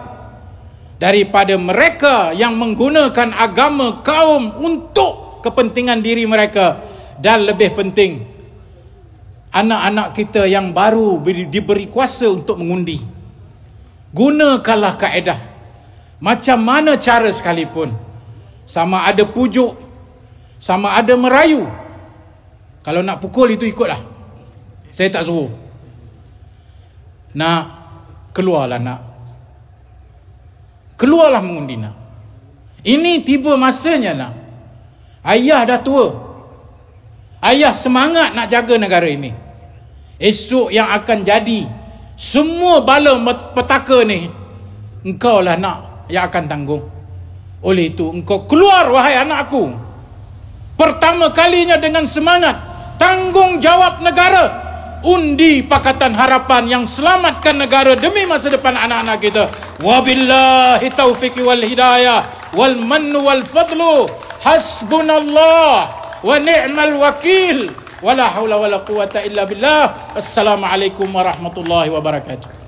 daripada mereka yang menggunakan agama kaum untuk kepentingan diri mereka dan lebih penting anak-anak kita yang baru diberi kuasa untuk mengundi gunakanlah kaedah macam mana cara sekalipun sama ada pujuk sama ada merayu kalau nak pukul itu ikutlah saya tak suruh nak keluarlah nak keluarlah mengundi nak. Ini tiba masanya nak. Ayah dah tua. Ayah semangat nak jaga negara ini. Esok yang akan jadi semua bala petaka ni engkau lah nak yang akan tanggung. Oleh itu engkau keluar wahai anakku. Pertama kalinya dengan semangat tanggungjawab negara undi Pakatan Harapan yang selamat menyelamatkan negara demi masa depan anak-anak kita. Wabillahi taufiq wal hidayah wal man wal fadlu hasbunallah wa ni'mal wakil wala haula wala quwata illa billah. Assalamualaikum warahmatullahi wabarakatuh.